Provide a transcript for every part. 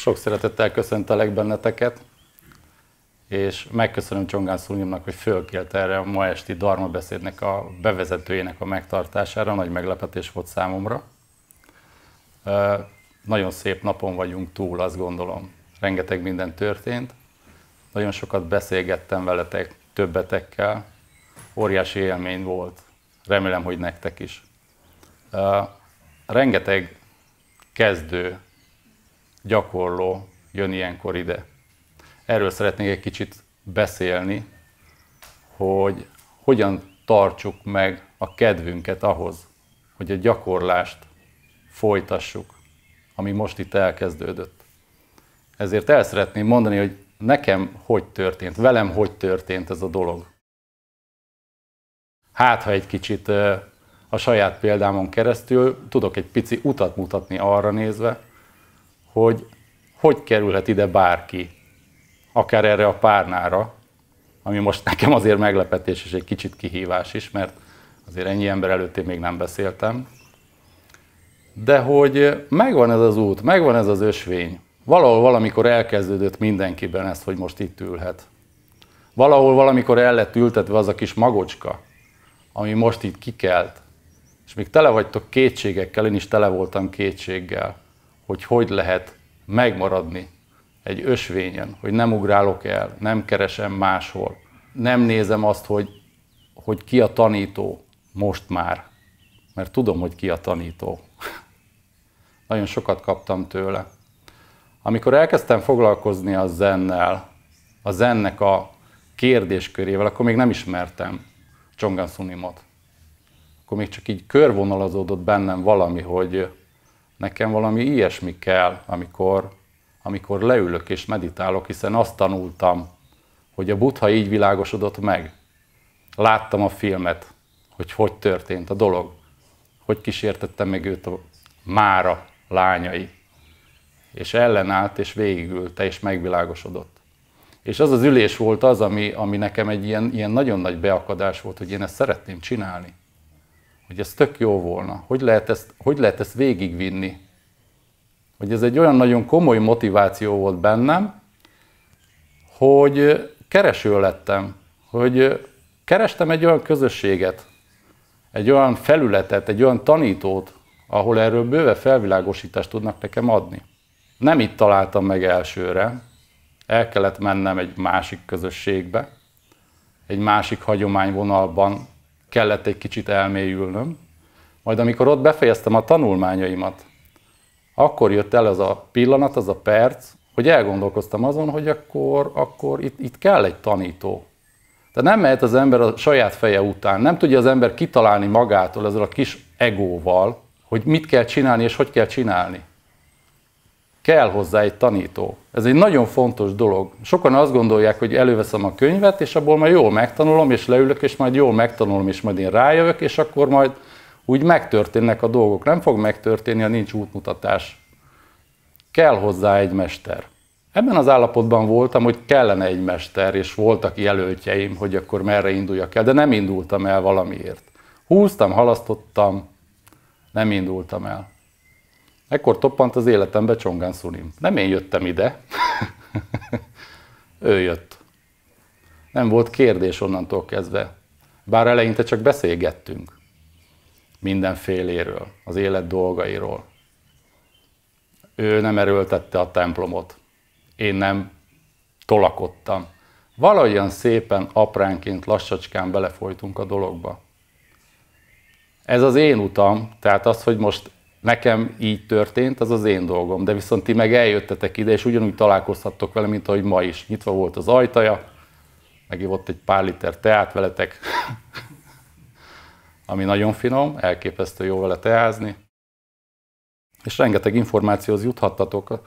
Sok szeretettel köszöntelek benneteket, és megköszönöm Csongán Szulimnak, hogy fölkélt erre a ma esti Darma beszédnek a bevezetőjének a megtartására. Nagy meglepetés volt számomra. Nagyon szép napon vagyunk túl, azt gondolom. Rengeteg minden történt. Nagyon sokat beszélgettem veletek, többetekkel. Óriási élmény volt. Remélem, hogy nektek is. Rengeteg kezdő gyakorló jön ilyenkor ide. Erről szeretnék egy kicsit beszélni, hogy hogyan tartsuk meg a kedvünket ahhoz, hogy a gyakorlást folytassuk, ami most itt elkezdődött. Ezért el szeretném mondani, hogy nekem hogy történt, velem hogy történt ez a dolog. Hát, ha egy kicsit a saját példámon keresztül tudok egy pici utat mutatni arra nézve, hogy hogy kerülhet ide bárki, akár erre a párnára, ami most nekem azért meglepetés és egy kicsit kihívás is, mert azért ennyi ember előtt én még nem beszéltem. De hogy megvan ez az út, megvan ez az ösvény. Valahol valamikor elkezdődött mindenkiben ezt, hogy most itt ülhet. Valahol valamikor el lett ültetve az a kis magocska, ami most itt kikelt. És még tele vagytok kétségekkel, én is tele voltam kétséggel hogy hogy lehet megmaradni egy ösvényen, hogy nem ugrálok el, nem keresem máshol, nem nézem azt, hogy, hogy ki a tanító most már, mert tudom, hogy ki a tanító. Nagyon sokat kaptam tőle. Amikor elkezdtem foglalkozni a zennel, a zennek a kérdéskörével, akkor még nem ismertem Csongan Sunimot. Akkor még csak így körvonalazódott bennem valami, hogy Nekem valami ilyesmi kell, amikor, amikor leülök és meditálok, hiszen azt tanultam, hogy a buddha így világosodott meg. Láttam a filmet, hogy hogy történt a dolog, hogy kísértette meg őt a mára lányai. És ellenállt, és végigült, és megvilágosodott. És az az ülés volt az, ami, ami nekem egy ilyen, ilyen nagyon nagy beakadás volt, hogy én ezt szeretném csinálni hogy ez tök jó volna. Hogy lehet ezt, hogy lehet ezt végigvinni? Hogy ez egy olyan nagyon komoly motiváció volt bennem, hogy kereső lettem, hogy kerestem egy olyan közösséget, egy olyan felületet, egy olyan tanítót, ahol erről bőve felvilágosítást tudnak nekem adni. Nem itt találtam meg elsőre, el kellett mennem egy másik közösségbe, egy másik hagyományvonalban kellett egy kicsit elmélyülnöm. Majd amikor ott befejeztem a tanulmányaimat, akkor jött el az a pillanat, az a perc, hogy elgondolkoztam azon, hogy akkor, akkor itt, itt kell egy tanító. Tehát nem mehet az ember a saját feje után, nem tudja az ember kitalálni magától ezzel a kis egóval, hogy mit kell csinálni és hogy kell csinálni kell hozzá egy tanító. Ez egy nagyon fontos dolog. Sokan azt gondolják, hogy előveszem a könyvet, és abból majd jól megtanulom, és leülök, és majd jól megtanulom, és majd én rájövök, és akkor majd úgy megtörténnek a dolgok. Nem fog megtörténni, ha nincs útmutatás. Kell hozzá egy mester. Ebben az állapotban voltam, hogy kellene egy mester, és voltak jelöltjeim, hogy akkor merre induljak el, de nem indultam el valamiért. Húztam, halasztottam, nem indultam el. Ekkor toppant az életembe Csongán Szunim. Nem én jöttem ide, ő jött. Nem volt kérdés onnantól kezdve. Bár eleinte csak beszélgettünk mindenféléről, az élet dolgairól. Ő nem erőltette a templomot. Én nem tolakodtam. Valahogyan szépen, apránként, lassacskán belefolytunk a dologba. Ez az én utam, tehát az, hogy most nekem így történt, az az én dolgom. De viszont ti meg eljöttetek ide, és ugyanúgy találkozhattok vele, mint ahogy ma is. Nyitva volt az ajtaja, megívott egy pár liter teát veletek, ami nagyon finom, elképesztő jó vele teázni. És rengeteg információhoz juthattatok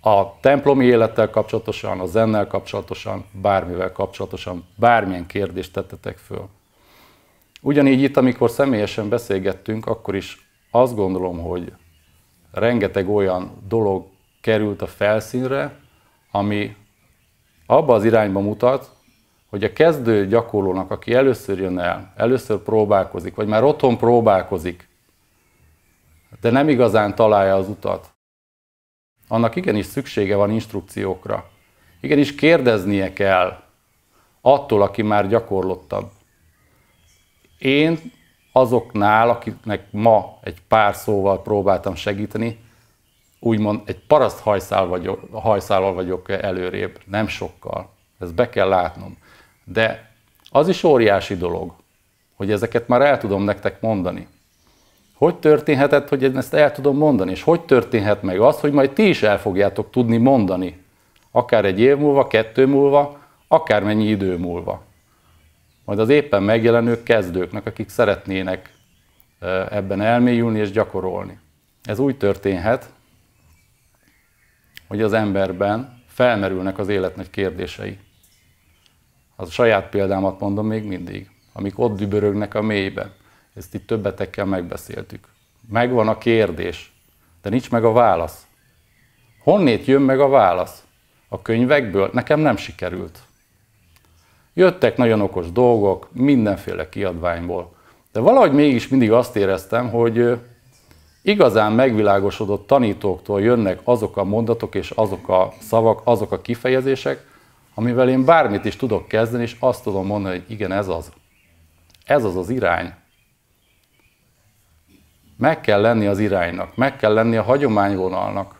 a templomi élettel kapcsolatosan, a zennel kapcsolatosan, bármivel kapcsolatosan, bármilyen kérdést tettetek föl. Ugyanígy itt, amikor személyesen beszélgettünk, akkor is azt gondolom, hogy rengeteg olyan dolog került a felszínre, ami abba az irányba mutat, hogy a kezdő gyakorlónak, aki először jön el, először próbálkozik, vagy már otthon próbálkozik, de nem igazán találja az utat, annak igenis szüksége van instrukciókra. Igenis kérdeznie kell attól, aki már gyakorlottabb. Én azoknál, akiknek ma egy pár szóval próbáltam segíteni, úgymond egy paraszt hajszál vagyok, hajszállal vagyok előrébb, nem sokkal. Ezt be kell látnom. De az is óriási dolog, hogy ezeket már el tudom nektek mondani. Hogy történhetett, hogy én ezt el tudom mondani? És hogy történhet meg az, hogy majd ti is el fogjátok tudni mondani? Akár egy év múlva, kettő múlva, akár mennyi idő múlva majd az éppen megjelenő kezdőknek, akik szeretnének ebben elmélyülni és gyakorolni. Ez úgy történhet, hogy az emberben felmerülnek az élet nagy kérdései. Az a saját példámat mondom még mindig, amik ott dübörögnek a mélyben. Ezt itt többetekkel megbeszéltük. Megvan a kérdés, de nincs meg a válasz. Honnét jön meg a válasz? A könyvekből? Nekem nem sikerült. Jöttek nagyon okos dolgok mindenféle kiadványból. De valahogy mégis mindig azt éreztem, hogy igazán megvilágosodott tanítóktól jönnek azok a mondatok és azok a szavak, azok a kifejezések, amivel én bármit is tudok kezdeni, és azt tudom mondani, hogy igen, ez az. Ez az az irány. Meg kell lenni az iránynak, meg kell lenni a hagyományvonalnak,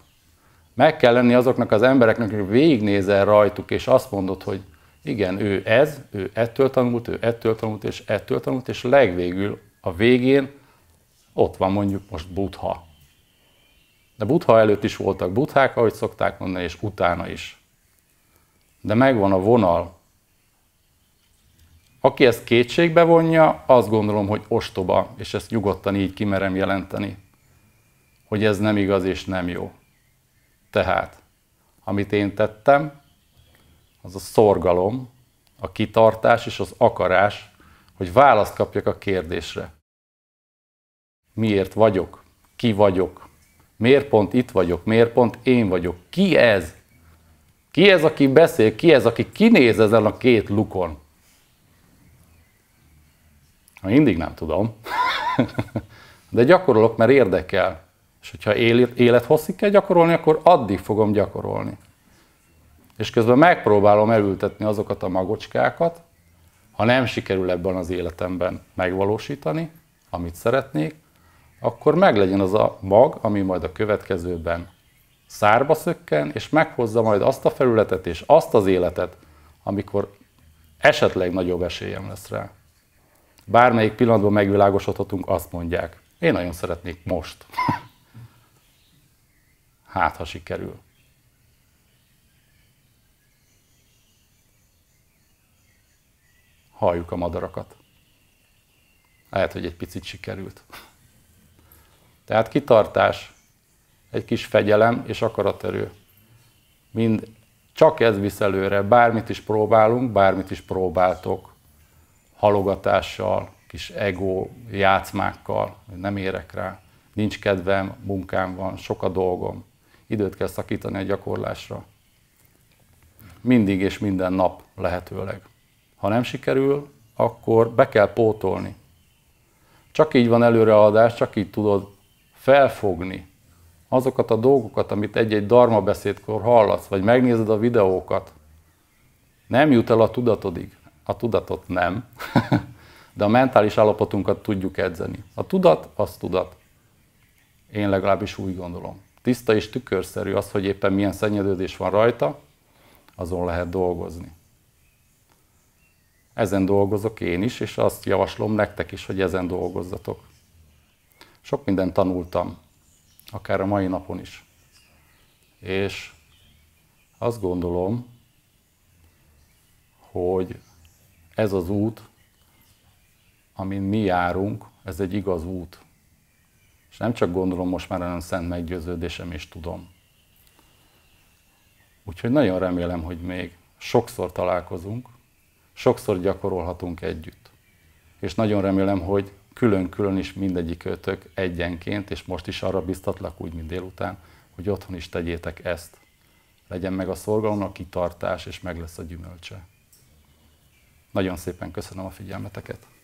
meg kell lenni azoknak az embereknek, akik végignézel rajtuk, és azt mondod, hogy igen, ő ez, ő ettől tanult, ő ettől tanult, és ettől tanult, és legvégül a végén ott van mondjuk most Buddha. De Buddha előtt is voltak buthák, ahogy szokták mondani, és utána is. De megvan a vonal. Aki ezt kétségbe vonja, azt gondolom, hogy ostoba, és ezt nyugodtan így kimerem jelenteni, hogy ez nem igaz és nem jó. Tehát, amit én tettem, az a szorgalom, a kitartás és az akarás, hogy választ kapjak a kérdésre. Miért vagyok? Ki vagyok? Miért pont itt vagyok? Miért pont én vagyok? Ki ez? Ki ez, aki beszél? Ki ez, aki kinéz ezen a két lukon? Ha mindig nem tudom. De gyakorolok, mert érdekel. És hogyha élet hosszig kell gyakorolni, akkor addig fogom gyakorolni és közben megpróbálom elültetni azokat a magocskákat, ha nem sikerül ebben az életemben megvalósítani, amit szeretnék, akkor meglegyen az a mag, ami majd a következőben szárba szökken, és meghozza majd azt a felületet és azt az életet, amikor esetleg nagyobb esélyem lesz rá. Bármelyik pillanatban megvilágosodhatunk, azt mondják. Én nagyon szeretnék most. hát, ha sikerül. halljuk a madarakat. Lehet, hogy egy picit sikerült. Tehát kitartás, egy kis fegyelem és akaraterő. Mind csak ez visz előre, bármit is próbálunk, bármit is próbáltok, halogatással, kis ego játszmákkal, nem érek rá, nincs kedvem, munkám van, sok a dolgom. Időt kell szakítani a gyakorlásra. Mindig és minden nap lehetőleg. Ha nem sikerül, akkor be kell pótolni. Csak így van előreadás, csak így tudod felfogni azokat a dolgokat, amit egy-egy darma beszédkor hallasz, vagy megnézed a videókat. Nem jut el a tudatodig. A tudatot nem, de a mentális állapotunkat tudjuk edzeni. A tudat, az tudat. Én legalábbis úgy gondolom. Tiszta és tükörszerű az, hogy éppen milyen szennyeződés van rajta, azon lehet dolgozni. Ezen dolgozok én is, és azt javaslom nektek is, hogy ezen dolgozzatok. Sok mindent tanultam, akár a mai napon is. És azt gondolom, hogy ez az út, amin mi járunk, ez egy igaz út. És nem csak gondolom most már, hanem szent meggyőződésem is tudom. Úgyhogy nagyon remélem, hogy még sokszor találkozunk, sokszor gyakorolhatunk együtt. És nagyon remélem, hogy külön-külön is mindegyikőtök egyenként, és most is arra biztatlak úgy, mint délután, hogy otthon is tegyétek ezt. Legyen meg a szorgalom, a kitartás, és meg lesz a gyümölcse. Nagyon szépen köszönöm a figyelmeteket!